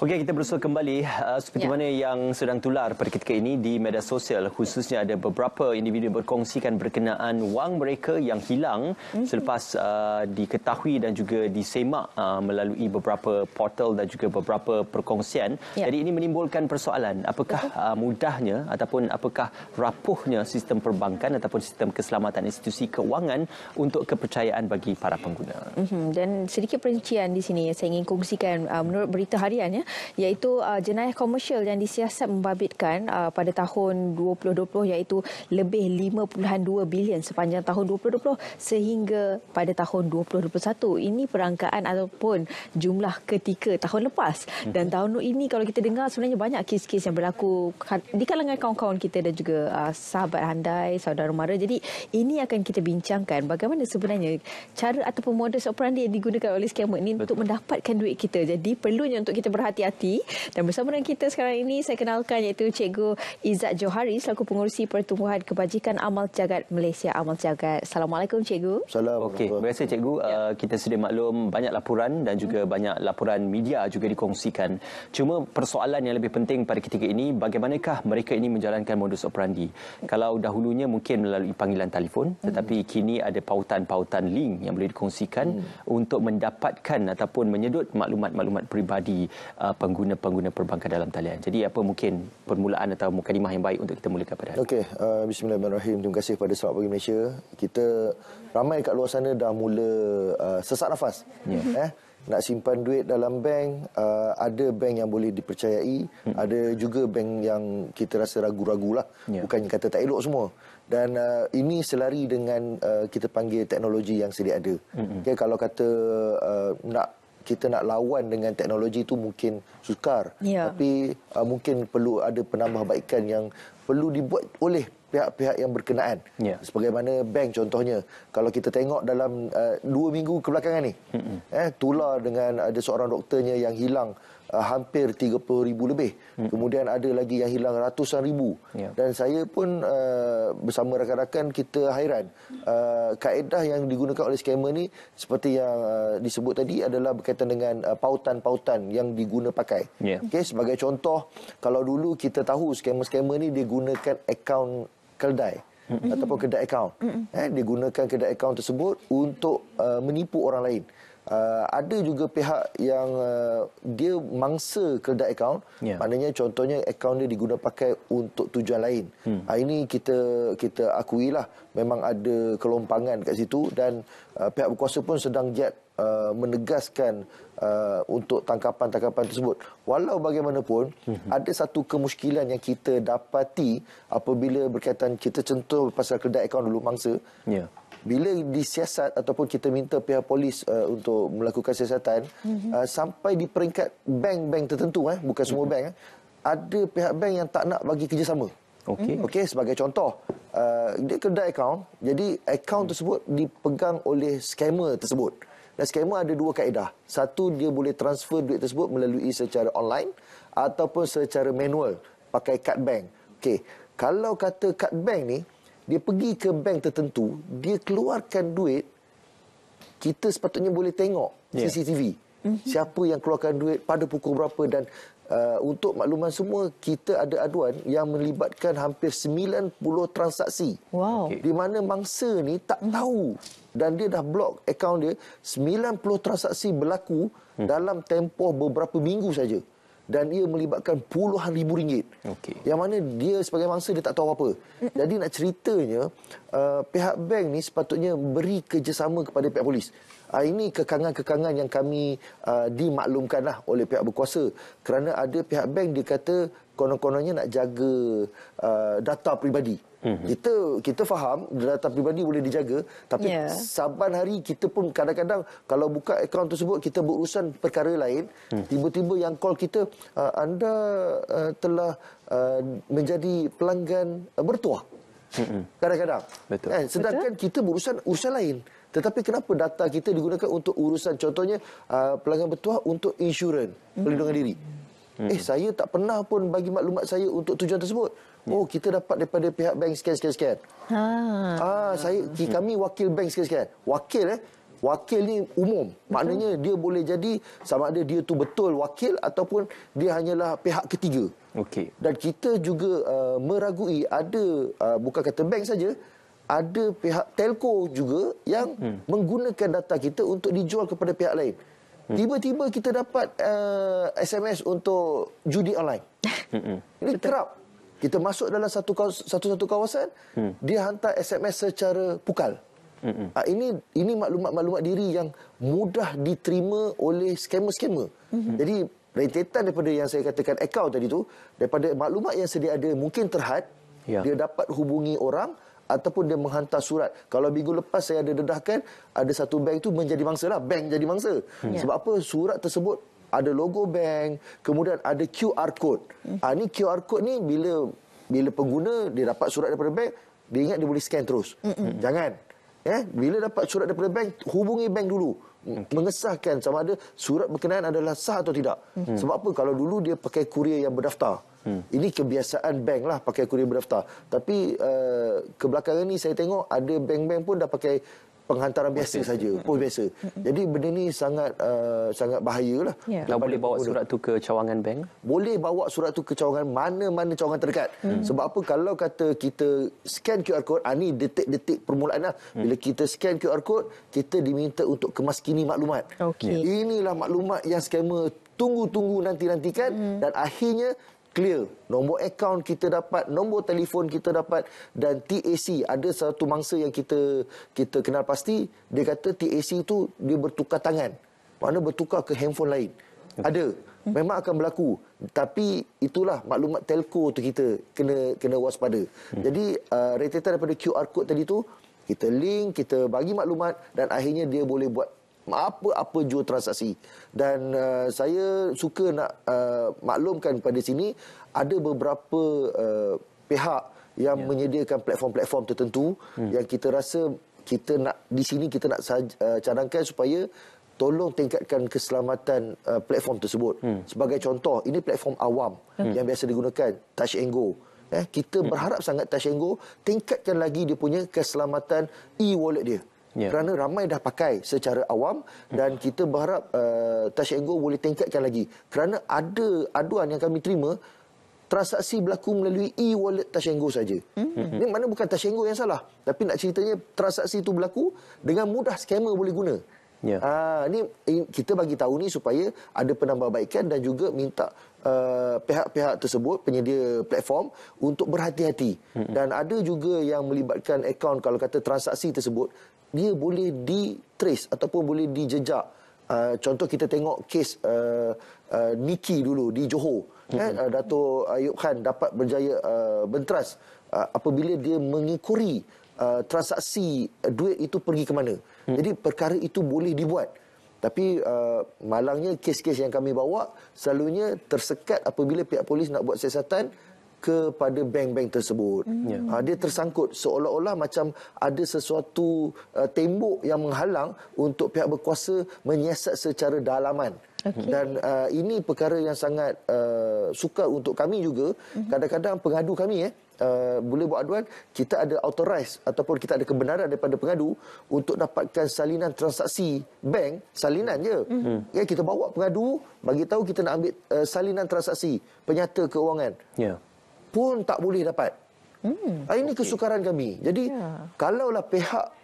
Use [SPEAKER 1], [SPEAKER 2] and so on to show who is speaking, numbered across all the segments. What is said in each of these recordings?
[SPEAKER 1] Okey, kita berusul kembali uh, seperti yeah. mana yang sedang tular pada ketika ini di media sosial. Khususnya ada beberapa individu berkongsikan berkenaan wang mereka yang hilang mm-hmm. selepas uh, diketahui dan juga disemak uh, melalui beberapa portal dan juga beberapa perkongsian. Yeah. Jadi ini menimbulkan persoalan apakah uh, mudahnya ataupun apakah rapuhnya sistem perbankan ataupun sistem keselamatan institusi kewangan untuk kepercayaan bagi para pengguna. Mm-hmm. Dan sedikit perincian di sini yang saya ingin kongsikan uh, menurut berita harian. Ya, iaitu uh, jenayah komersial yang disiasat membabitkan uh, pada tahun 2020 iaitu lebih 52 bilion sepanjang tahun 2020 sehingga pada tahun 2021. Ini perangkaan ataupun jumlah ketika tahun lepas. Mhm. Dan tahun ini kalau kita dengar sebenarnya banyak kes-kes yang berlaku kan-, di kalangan kawan-kawan kita dan juga uh, sahabat handai, saudara mara. Jadi ini akan kita bincangkan bagaimana sebenarnya cara ataupun modus operandi yang digunakan oleh skamer ini untuk mendapatkan duit kita. Jadi perlunya untuk kita berhati hati-hati. Dan bersama dengan kita sekarang ini, saya kenalkan iaitu Cikgu Izzat Johari selaku pengurusi Pertumbuhan Kebajikan Amal Jagat Malaysia Amal Jagat. Assalamualaikum Cikgu. Assalamualaikum. Okay. Terima kasih Cikgu. Ya. Uh, kita sudah maklum banyak laporan dan juga hmm. banyak laporan media juga dikongsikan. Cuma persoalan yang lebih penting pada ketika ini, bagaimanakah mereka ini menjalankan modus operandi? Kalau dahulunya mungkin melalui panggilan telefon, hmm. tetapi hmm. kini ada pautan-pautan link yang boleh dikongsikan hmm. untuk mendapatkan ataupun menyedut maklumat-maklumat peribadi uh, pengguna-pengguna perbankan dalam talian. Jadi apa mungkin permulaan atau mukadimah yang baik untuk kita mulakan pada hari ini? Okey,
[SPEAKER 2] uh, bismillahirrahmanirrahim. Terima kasih kepada Selamat Pagi Malaysia. Kita ramai kat luar sana dah mula uh, sesak nafas. Yeah. Eh? Nak simpan duit dalam bank, uh, ada bank yang boleh dipercayai, hmm. ada juga bank yang kita rasa ragu-ragulah. Yeah. Bukannya kata tak elok semua. Dan uh, ini selari dengan uh, kita panggil teknologi yang sedia ada. -hmm. okay, kalau kata uh, nak kita nak lawan dengan teknologi itu mungkin sukar. Ya. Tapi uh, mungkin perlu ada penambahbaikan yang perlu dibuat oleh pihak-pihak yang berkenaan. Ya. Sebagaimana bank contohnya. Kalau kita tengok dalam uh, dua minggu kebelakangan ini. Eh, tular dengan ada seorang doktornya yang hilang uh, hampir 30 ribu lebih. Hmm. Kemudian ada lagi yang hilang ratusan ribu. Yeah. Dan saya pun uh, bersama rakan-rakan kita hairan. Uh, kaedah yang digunakan oleh scammer ini seperti yang uh, disebut tadi adalah berkaitan dengan pautan-pautan uh, yang diguna pakai. Yeah. Okay, sebagai contoh, kalau dulu kita tahu scammer-scammer ini dia gunakan akaun keldai. Hmm. ataupun kedai akaun. Hmm. Eh, dia gunakan kedai akaun tersebut untuk uh, menipu orang lain. Uh, ada juga pihak yang uh, dia mangsa kredit akaun yeah. maknanya contohnya akaun dia diguna pakai untuk tujuan lain. Hmm. Uh, ini kita kita akui lah memang ada kelompangan kat situ dan uh, pihak berkuasa pun sedang jet uh, menegaskan uh, untuk tangkapan-tangkapan tersebut. Walau bagaimanapun hmm. ada satu kemuskilan yang kita dapati apabila berkaitan kita contoh pasal kredit akaun dulu mangsa. Yeah bila disiasat ataupun kita minta pihak polis uh, untuk melakukan siasatan mm-hmm. uh, sampai di peringkat bank-bank tertentu eh bukan semua mm-hmm. bank eh, ada pihak bank yang tak nak bagi kerjasama okey mhm. okey sebagai contoh uh, dia kedai akaun jadi akaun hmm. tersebut dipegang oleh scammer tersebut dan skema ada dua kaedah. Satu, dia boleh transfer duit tersebut melalui secara online ataupun secara manual pakai kad bank. Okey, kalau kata kad bank ni, dia pergi ke bank tertentu, dia keluarkan duit, kita sepatutnya boleh tengok ya. CCTV. Yeah. Mhm. Siapa yang keluarkan duit, pada pukul berapa dan uh, untuk makluman semua, kita ada aduan yang melibatkan hampir 90 transaksi. Wow. Di mana mangsa ni tak mhm. tahu dan dia dah blok akaun dia, 90 transaksi berlaku hmm. dalam tempoh beberapa minggu saja dan ia melibatkan puluhan ribu ringgit. Okay. Yang mana dia sebagai mangsa dia tak tahu apa. Jadi nak ceritanya uh, pihak bank ni sepatutnya beri kerjasama kepada pihak polis. Uh, ini kekangan-kekangan yang kami uh, dimaklumkanlah oleh pihak berkuasa kerana ada pihak bank dia kata konon-kononnya nak jaga uh, data pribadi. Mm-hmm. Kita kita faham data pribadi boleh dijaga tapi yeah. saban hari kita pun kadang-kadang kalau buka akaun tersebut kita berurusan perkara lain mm-hmm. tiba-tiba yang call kita uh, anda uh, telah uh, menjadi pelanggan uh, bertuah. mm Kadang-kadang. Betul. Eh, sedangkan Betul. kita berurusan urusan lain. Tetapi kenapa data kita digunakan untuk urusan contohnya uh, pelanggan bertuah untuk insurans mm-hmm. perlindungan diri? hmm Eh saya tak pernah pun bagi maklumat saya untuk tujuan tersebut. Yeah. Oh kita dapat daripada pihak bank sekian sekian sekian. Ha. Ah saya kami wakil bank sekian sekian. Wakil eh wakil ni umum. Maknanya betul. dia boleh jadi sama ada dia tu betul wakil ataupun dia hanyalah pihak ketiga. Okey. Dan kita juga uh, meragui ada uh, bukan kata bank saja ada pihak telco juga yang hmm. menggunakan data kita untuk dijual kepada pihak lain. Hmm. Tiba-tiba kita dapat uh, SMS untuk judi online.
[SPEAKER 1] Hmm. Ini
[SPEAKER 2] kerap. Kita masuk dalam satu satu-satu kawasan, hmm. dia hantar SMS secara pukal. Hmm. Uh, ini ini maklumat-maklumat diri yang mudah diterima oleh skamer-skamer. Hmm. Jadi rentetan daripada yang saya katakan account tadi tu, daripada maklumat yang sedia ada mungkin terhad, ya. dia dapat hubungi orang ataupun dia menghantar surat. Kalau minggu lepas saya ada dedahkan, ada satu bank itu menjadi mangsa lah. Bank jadi mangsa. Hmm. Sebab apa? Surat tersebut ada logo bank, kemudian ada QR code. Hmm. Ha, ni QR code ni bila bila pengguna dia dapat surat daripada bank, dia ingat dia boleh scan terus. Hmm. Jangan. Eh, bila dapat surat daripada bank, hubungi bank dulu. Okay. Mengesahkan sama ada surat berkenaan adalah sah atau tidak. Hmm. Sebab apa? Kalau dulu dia pakai kurier yang berdaftar. Hmm. Hmm. Ini kebiasaan bank lah pakai kurir berdaftar. Tapi uh, eh, kebelakangan ni saya tengok ada bank-bank pun dah pakai penghantaran biasa saja, pos hmm. biasa. Hmm. Jadi benda ni sangat uh, sangat bahayalah. Yeah. Ya. Dan boleh bawa surat
[SPEAKER 1] dah. tu ke cawangan
[SPEAKER 2] bank? Boleh bawa surat tu ke cawangan mana-mana cawangan terdekat. Hmm. Sebab apa kalau kata kita scan QR code, ah, ni detik-detik permulaan lah. Hmm. Bila kita scan QR code, kita diminta untuk kemas kini maklumat. Okay. Inilah maklumat yang scammer tunggu-tunggu nanti-nantikan hmm. dan akhirnya clear nombor akaun kita dapat nombor telefon kita dapat dan TAC ada satu mangsa yang kita kita kenal pasti dia kata TAC itu dia bertukar tangan mana bertukar ke handphone lain ada memang akan berlaku tapi itulah maklumat telco tu kita kena kena waspada hmm. jadi uh, rentetan daripada QR code tadi tu kita link kita bagi maklumat dan akhirnya dia boleh buat apa-apa jual transaksi dan uh, saya suka nak uh, maklumkan pada sini ada beberapa uh, pihak yang yeah. menyediakan platform-platform tertentu hmm. yang kita rasa kita nak di sini kita nak uh, cadangkan supaya tolong tingkatkan keselamatan uh, platform tersebut hmm. sebagai contoh ini platform awam hmm. yang biasa digunakan touch and go eh kita hmm. berharap sangat touch and go tingkatkan lagi dia punya keselamatan e-wallet dia Yeah. Kerana ramai dah pakai secara awam dan kita berharap uh, eh, Touch Go boleh tingkatkan lagi. Kerana ada aduan yang kami terima transaksi berlaku melalui e-wallet Touch Go saja. hmm Ini mana bukan Touch Go yang salah tapi nak ceritanya transaksi itu berlaku dengan mudah scammer boleh guna. Yeah. Ya. Uh, ini kita bagi tahu ni supaya ada penambahbaikan dan juga minta uh, pihak-pihak tersebut penyedia platform untuk berhati-hati mm-hmm. dan ada juga yang melibatkan akaun kalau kata transaksi tersebut dia boleh di trace ataupun boleh dijejak. Uh, contoh kita tengok kes uh, ah, uh, ah, Niki dulu di Johor. Mm-hmm. Eh, uh, Dato' Ayub Khan dapat berjaya uh, bentras uh, apabila dia mengikuri uh, transaksi uh, duit itu pergi ke mana. Mm-hmm. Jadi perkara itu boleh dibuat. Tapi uh, malangnya kes-kes yang kami bawa selalunya tersekat apabila pihak polis nak buat siasatan kepada bank-bank tersebut. Mm. dia tersangkut seolah-olah macam ada sesuatu ah, tembok yang menghalang untuk pihak berkuasa menyiasat secara dalaman. Okay. Dan uh, ini perkara yang sangat uh, sukar untuk kami juga. Mm-hmm. Kadang-kadang pengadu kami eh Uh, boleh buat aduan kita ada authorize ataupun kita ada kebenaran daripada pengadu untuk dapatkan salinan transaksi bank salinan je mm-hmm. ya kita bawa pengadu bagi tahu kita nak ambil uh, salinan transaksi penyata keuangan yeah pun tak boleh dapat. Hmm. Ah, ini okay. kesukaran kami. Jadi yeah. kalaulah pihak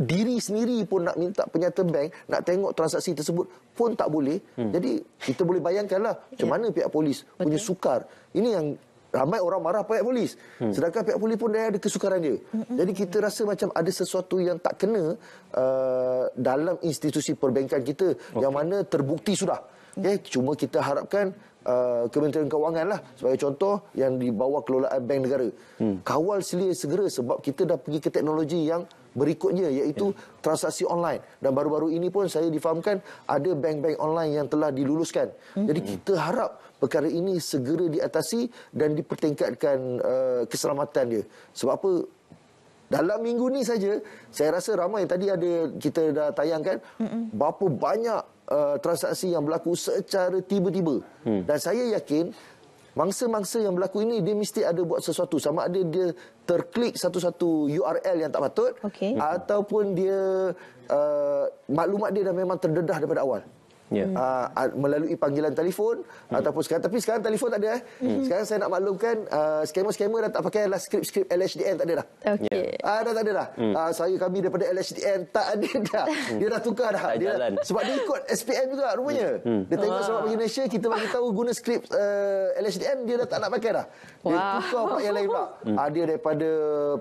[SPEAKER 2] diri sendiri pun nak minta penyata bank, nak tengok transaksi tersebut pun tak boleh. Hmm. Jadi kita boleh bayangkanlah macam ya. mana pihak polis okay. punya sukar. Ini yang ramai orang marah pihak polis. Hmm. Sedangkan pihak polis pun dia ada kesukaran dia. Hmm. Jadi kita rasa macam ada sesuatu yang tak kena uh, dalam institusi perbankan kita okay. yang mana terbukti sudah. Okay, eh, cuma kita harapkan uh, Kementerian Kewangan lah sebagai contoh yang dibawa kelolaan bank negara. Hmm. Kawal selia segera sebab kita dah pergi ke teknologi yang berikutnya iaitu yeah. Hmm. transaksi online. Dan baru-baru ini pun saya difahamkan ada bank-bank online yang telah diluluskan. Hmm. Jadi kita harap perkara ini segera diatasi dan dipertingkatkan uh, keselamatan dia. Sebab apa? Dalam minggu ni saja, saya rasa ramai tadi ada kita dah tayangkan, Mm-mm. berapa banyak uh, transaksi yang berlaku secara tiba-tiba. Hmm. Dan saya yakin mangsa-mangsa yang berlaku ini dia mesti ada buat sesuatu sama ada dia terklik satu-satu URL yang tak patut okay. ataupun dia uh, maklumat dia dah memang terdedah daripada awal yeah. Ya. Hmm. uh, ah, melalui panggilan telefon mm. ataupun sekarang tapi sekarang telefon tak ada eh. Mm. Sekarang saya nak maklumkan uh, ah, skema skamer dah tak pakai lah skrip-skrip LHDN tak ada dah. Okey. Uh, dah tak ada dah. Mm. Uh, saya kami daripada LHDN tak ada dah. Hmm. Dia dah tukar dah. Tak dia Dah, sebab dia ikut SPM juga rupanya. Mm. Mm. Dia tengok sebab bagi Malaysia kita bagi tahu guna skrip uh, eh, LHDN dia dah tak nak pakai dah. Dia wow. tukar pak yang lain pula. Mm. Uh, dia daripada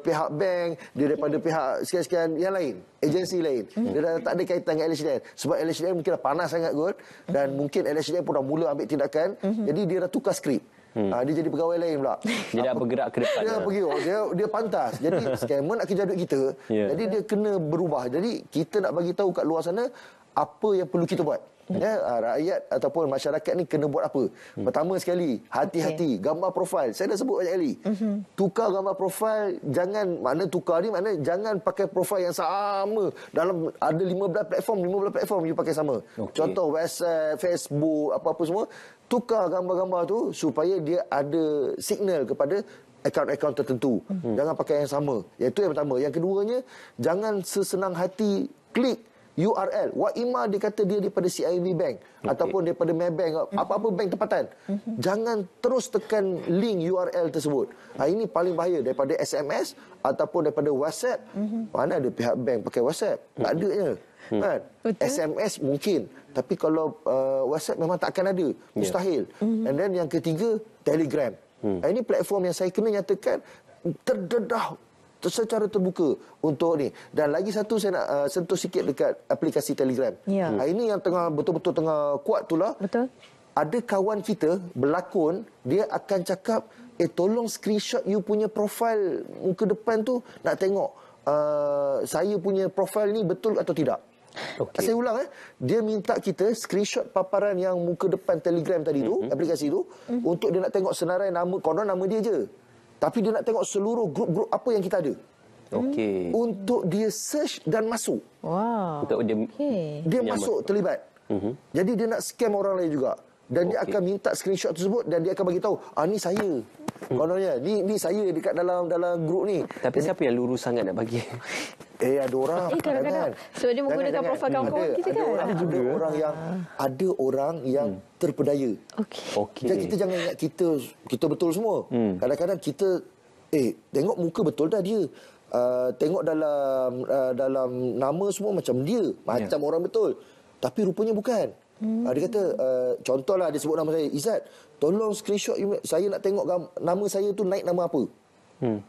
[SPEAKER 2] pihak bank, dia daripada okay. Hmm. pihak sekian-sekian yang lain, agensi lain. Mm. Dia dah tak ada kaitan dengan LHDN sebab LHDN mungkin dah panas sangat kot dan mm-hmm. mungkin LHDN pun dah mula ambil tindakan mm-hmm. jadi dia dah tukar skrip hmm. uh, dia jadi pegawai lain pula
[SPEAKER 1] dia dah bergerak ke depan dia dah ya.
[SPEAKER 2] pergi oh, dia, dia pantas jadi scammer nak kejar duit kita yeah. jadi dia kena berubah jadi kita nak bagi tahu kat luar sana apa yang perlu kita buat hmm. ya ah, rakyat ataupun masyarakat ni kena buat apa hmm. pertama sekali hati-hati okay. gambar profil saya dah sebut banyak kali uh-huh. tukar gambar profil jangan mana tukar ni mana jangan pakai profil yang sama dalam ada 15 platform 15 platform you pakai sama okay. contoh WhatsApp Facebook apa-apa semua tukar gambar-gambar tu supaya dia ada signal kepada akaun-akaun tertentu uh-huh. jangan pakai yang sama itu yang pertama yang keduanya jangan sesenang hati klik URL. Wa Imar dikata dia daripada CIMB Bank okay. ataupun daripada Maybank uh, apa-apa bank tempatan. Mm-hmm. Jangan terus tekan link URL tersebut. Ha, ini paling bahaya daripada SMS ataupun daripada WhatsApp. Mm-hmm. Mana ada pihak bank pakai WhatsApp? Tak ada je. Hmm. Kan? SMS mungkin tapi kalau uh, WhatsApp memang tak akan ada. Ya. Mustahil. Yeah. Mm-hmm. And then yang ketiga Telegram. Hmm. Ah, ini platform yang saya kena nyatakan terdedah secara terbuka untuk ni dan lagi satu saya nak uh, sentuh sikit dekat aplikasi Telegram. Ya. Hmm. ini yang tengah betul-betul tengah kuat itulah. Betul. Ada kawan kita berlakon dia akan cakap eh tolong screenshot you punya profil muka depan tu nak tengok uh, saya punya profil ni betul atau tidak. Okay. Saya ulang eh dia minta kita screenshot paparan yang muka depan Telegram tadi tu mm-hmm. aplikasi tu mm-hmm. untuk dia nak tengok senarai nama konon nama dia je. Tapi dia nak tengok seluruh grup-grup apa yang kita ada. Okey. Untuk dia search dan masuk. Wow. Untuk dia okay. dia masuk terlibat. Uh-huh. Jadi dia nak scam orang lain juga. Dan okay. dia akan minta screenshot tersebut dan dia akan bagi tahu, ah ni saya. Kononnya, hmm. ni ni saya dekat dalam dalam grup ni. Tapi
[SPEAKER 1] Jadi, siapa yang lurus sangat nak bagi? Eh ada orang Eh kadang-kadang Sebab dia menggunakan profil kawan-kawan kita ada, kan Ada, ada ada orang yang
[SPEAKER 2] Ada orang yang hmm. terpedaya Okey okay. kita jangan ingat kita Kita betul semua hmm. Kadang-kadang kita Eh tengok muka betul dah dia uh, Tengok dalam uh, Dalam nama semua macam dia ah, ya. Macam yeah. orang betul Tapi rupanya bukan hmm. uh, Dia kata uh, Contohlah dia sebut nama saya Izzat Tolong screenshot Saya nak tengok Nama saya tu naik nama apa Hmm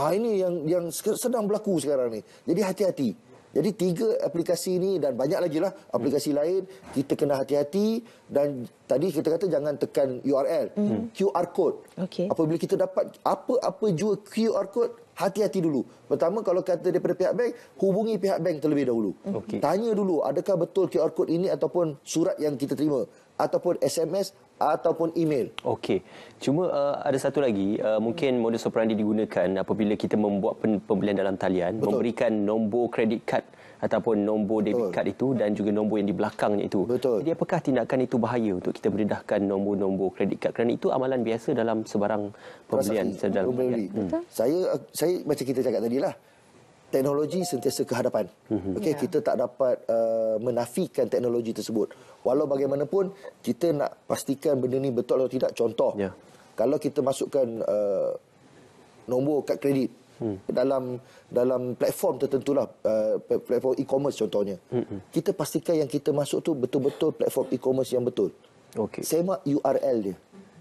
[SPEAKER 2] Ah ini yang yang sedang berlaku sekarang ni. Jadi hati-hati. Jadi tiga aplikasi ini dan banyak lagi lah aplikasi hmm. lain kita kena hati-hati dan tadi kita kata jangan tekan URL hmm. QR code. Okay. Apabila kita dapat apa-apa jua QR code Hati-hati dulu. Pertama, kalau kata daripada pihak bank, hubungi pihak bank terlebih dahulu. Okay. Tanya dulu, adakah betul QR Code ini ataupun surat yang kita terima? Ataupun SMS ataupun email.
[SPEAKER 1] Okey. Cuma uh, ada satu lagi. Uh, mungkin modus operandi digunakan apabila kita membuat pembelian dalam talian. Betul. Memberikan nombor kredit kad. Card ataupun nombor debit Betul. kad itu dan juga nombor yang di belakangnya itu. Betul. Jadi apakah tindakan itu bahaya untuk kita mendedahkan nombor-nombor kredit card. kerana itu amalan biasa dalam sebarang pembelian sedalam. Hmm.
[SPEAKER 2] Saya saya macam kita cakap tadi lah, Teknologi sentiasa kehadapan. hmm Okay, yeah. Kita tak dapat uh, menafikan teknologi tersebut. Walau bagaimanapun, kita nak pastikan benda ni betul atau tidak. Contoh, yeah. kalau kita masukkan uh, nombor kad kredit, hmm. dalam dalam platform tertentulah uh, platform e-commerce contohnya hmm, hmm. kita pastikan yang kita masuk tu betul-betul platform e-commerce yang betul okey semak URL dia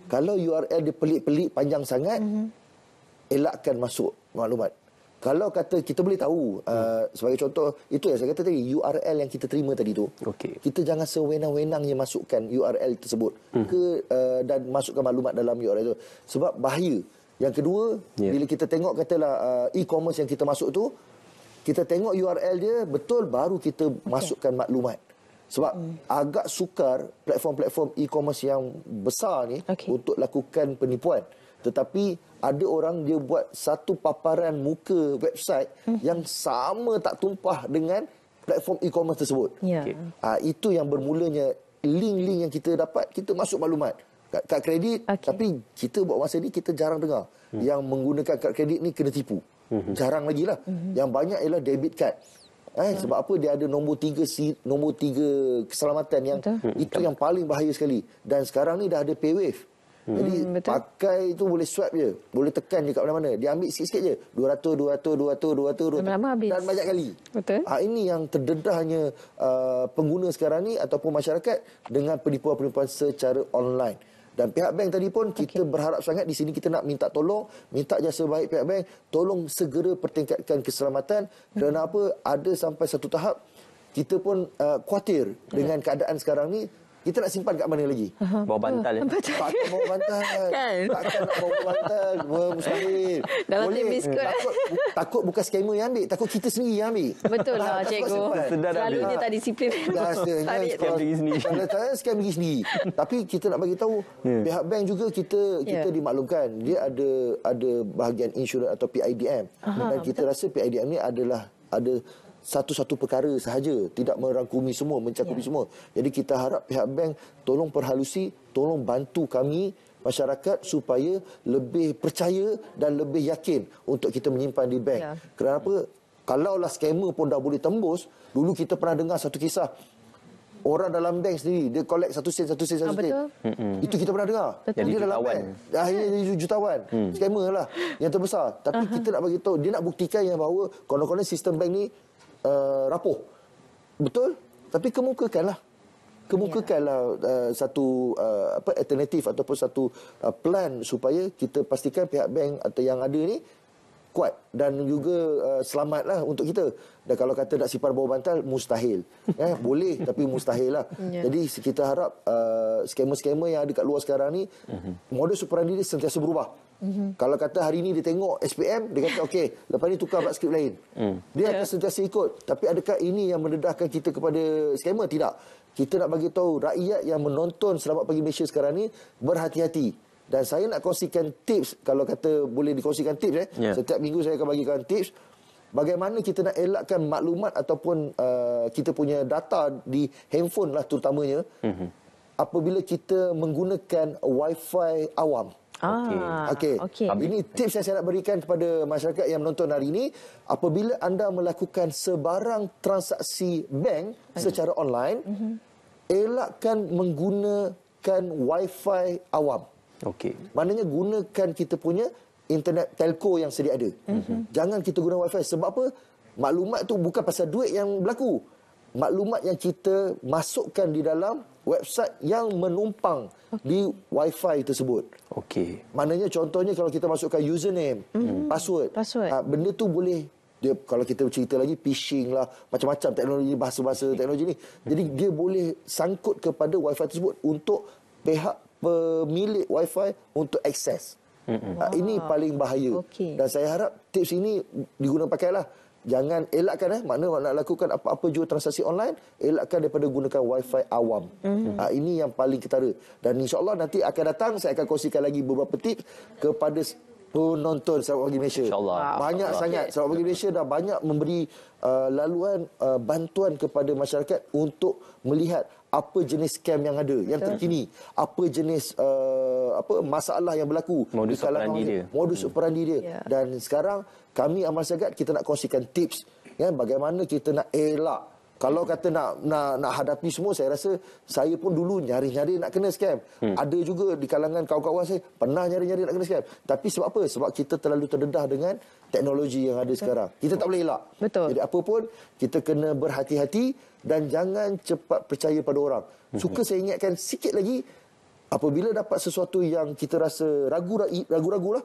[SPEAKER 2] kalau URL dia pelik-pelik panjang sangat hmm. elakkan masuk maklumat kalau kata kita boleh tahu uh, hmm. uh, sebagai contoh itu yang saya kata tadi URL yang kita terima tadi tu okay. kita jangan sewenang-wenangnya masukkan URL tersebut hmm. ke uh, dan masukkan maklumat dalam URL tu sebab bahaya yang kedua, yeah. bila kita tengok katalah uh, e-commerce yang kita masuk tu, kita tengok URL dia betul baru kita okay. masukkan maklumat. Sebab hmm. agak sukar platform-platform e-commerce yang besar ni okay. untuk lakukan penipuan. Tetapi ada orang dia buat satu paparan muka website hmm. yang sama tak tumpah dengan platform e-commerce tersebut. Yeah. Ya. Okay. Uh, itu yang bermulanya link-link yang kita dapat, kita masuk maklumat kad, kad kredit okay. tapi kita buat masa ni kita jarang dengar hmm. yang menggunakan kad kredit ni kena tipu. Hmm. Jarang lagi lah. Hmm. Yang banyak ialah debit card. Eh, hmm. Sebab apa dia ada nombor tiga, nombor tiga keselamatan yang Betul. Hmm, itu hmm. yang paling bahaya sekali. Dan sekarang ni dah ada pay Hmm. Jadi hmm, Betul. pakai itu boleh swipe je. Boleh tekan je kat mana-mana. Dia ambil sikit-sikit je. 200, 200, 200, 200, 200. Lama habis. Dan banyak kali. Betul. Ha, ini yang terdedahnya uh, pengguna sekarang ni ataupun masyarakat dengan penipuan-penipuan secara online dan pihak bank tadi pun kita okay. berharap sangat di sini kita nak minta tolong minta jasa baik pihak bank tolong segera pertingkatkan keselamatan hmm. kerana apa ada sampai satu tahap kita pun uh, khuatir hmm. dengan keadaan sekarang ni kita nak simpan kat mana lagi?
[SPEAKER 1] Bawa bantal. Uh, ya. bantal. Tak akan bawa bantal. kan? Tak akan
[SPEAKER 2] nak bawa bantal. Wah, mustahil. Dalam Boleh. Takut, bu, takut bukan skamer yang ambil. Takut kita sendiri yang ambil. Betul lah, cikgu. Selalu dia tak disiplin. Biasanya. Skam diri sendiri. Tak diri sendiri. Tapi kita nak bagi tahu yeah. pihak bank juga kita kita yeah. dimaklumkan. Dia ada ada bahagian insurans atau PIDM. Aha, Dan kita betul. rasa PIDM ni adalah ada satu-satu perkara sahaja tidak merangkumi semua mencakupi yeah. semua jadi kita harap pihak bank tolong perhalusi tolong bantu kami masyarakat supaya lebih percaya dan lebih yakin untuk kita menyimpan di bank yeah. Kalau kalaulah skema pun dah boleh tembus dulu kita pernah dengar satu kisah orang dalam bank sendiri dia collect satu sen satu sen satu ah, sen. Ah, itu kita pernah dengar. Jadi dia jutawan. dalam bank. Akhirnya dia jutawan. Hmm. Scammer lah yang terbesar. Tapi uh-huh. kita nak bagi tahu dia nak buktikan yang bahawa konon-konon sistem bank ni uh, rapuh. Betul? Tapi kemukakanlah. Kemukakanlah uh, satu uh, apa alternatif ataupun satu uh, plan supaya kita pastikan pihak bank atau yang ada ni kuat dan juga uh, selamatlah untuk kita. Dan kalau kata nak sipar bawah bantal mustahil. Eh boleh tapi mustahil lah. Yeah. Jadi kita harap uh, skema-skema yang ada kat luar sekarang ni mm-hmm. model superandi ni sentiasa berubah. Mm-hmm. Kalau kata hari ini dia tengok SPM, dia kata okey, lepas ni tukar buat skrip lain. Mm. Dia yeah. akan sentiasa ikut. Tapi adakah ini yang mendedahkan kita kepada skamer? Tidak. Kita nak bagi tahu rakyat yang menonton Selamat Pagi Malaysia sekarang ni berhati-hati. Dan saya nak kongsikan tips kalau kata boleh dikongsikan tips eh. Yeah. Setiap minggu saya akan bagikan tips bagaimana kita nak elakkan maklumat ataupun uh, kita punya data di handphone lah terutamanya. Mm-hmm. Apabila kita menggunakan WiFi fi awam. Ah, okay. Okay. okay. Ini tips yang saya nak berikan kepada masyarakat yang menonton hari ini. Apabila anda melakukan sebarang transaksi bank Ayuh. secara online, uh-huh. elakkan menggunakan WiFi awam. Okay. Maknanya gunakan kita punya internet telco yang sedia ada. Uh-huh. Jangan kita guna WiFi Sebab apa? Maklumat tu bukan pasal duit yang berlaku maklumat yang kita masukkan di dalam website yang menumpang okay. di wifi tersebut. Okey. Maknanya contohnya kalau kita masukkan username, mm-hmm. password, password. Uh, benda tu boleh dia kalau kita cerita lagi phishing lah macam-macam teknologi bahasa-bahasa teknologi ni. Jadi dia boleh sangkut kepada wifi tersebut untuk pihak pemilik wifi untuk akses.
[SPEAKER 1] Mm-hmm. Uh, hmm. ha, ini paling
[SPEAKER 2] bahaya. Okay. Dan saya harap tips ini digunakan pakailah jangan elakkan eh makna nak lakukan apa-apa jual transaksi online elakkan daripada gunakan wifi awam. Mm-hmm. Ha, ini yang paling ketara dan insya-Allah nanti akan datang saya akan kongsikan lagi beberapa tips kepada penonton Sarawak Pagi Malaysia. InsyaAllah. Banyak InsyaAllah. sangat Sarawak Pagi Malaysia dah banyak memberi uh, laluan uh, bantuan kepada masyarakat untuk melihat apa jenis scam yang ada, yang terkini, apa jenis uh, apa masalah yang berlaku modus di kalangan operandi dia. modus hmm. operandi dia yeah. dan sekarang kami amal sagat kita nak kongsikan tips ya bagaimana kita nak elak kalau kata nak nak nak hadapi semua saya rasa saya pun dulu nyari-nyari nak kena scam hmm. ada juga di kalangan kawan-kawan saya pernah nyari-nyari nak kena scam tapi sebab apa sebab kita terlalu terdedah dengan teknologi yang ada Betul. sekarang kita tak boleh elak Betul. jadi apa pun kita kena berhati-hati dan jangan cepat percaya pada orang hmm. suka saya ingatkan sikit lagi apabila dapat sesuatu yang kita rasa ragu-ragu lah,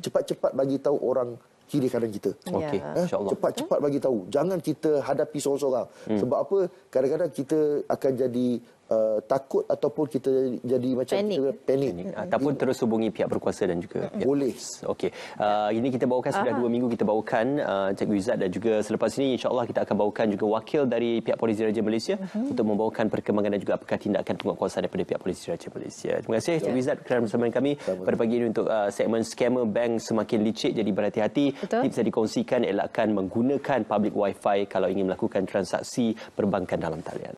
[SPEAKER 2] cepat-cepat bagi tahu orang kiri kanan kita. Ya. Okey, ha? Cepat-cepat bagi tahu. Jangan kita hadapi seorang-seorang. Hmm. Sebab apa? Kadang-kadang kita akan jadi uh, takut ataupun kita jadi, macam panik. Kita, panik. Hmm, ataupun
[SPEAKER 1] terus hubungi pihak berkuasa dan juga. Ya. Boleh. Okey. Uh, ini kita bawakan sudah dua minggu kita bawakan uh, Cikgu Izzat dan juga selepas ini insyaAllah kita akan bawakan juga wakil dari pihak Polis Diraja Malaysia uh-huh. untuk membawakan perkembangan dan juga apakah tindakan penguatkuasaan daripada pihak Polis Diraja Malaysia. Terima kasih ya. Cikgu Izzat kerana bersama kami Sama. pada pagi ini untuk uh, segmen scammer bank semakin licik jadi berhati-hati. Betul. Tips yang dikongsikan elakkan menggunakan public wifi kalau ingin melakukan transaksi perbankan dalam talian.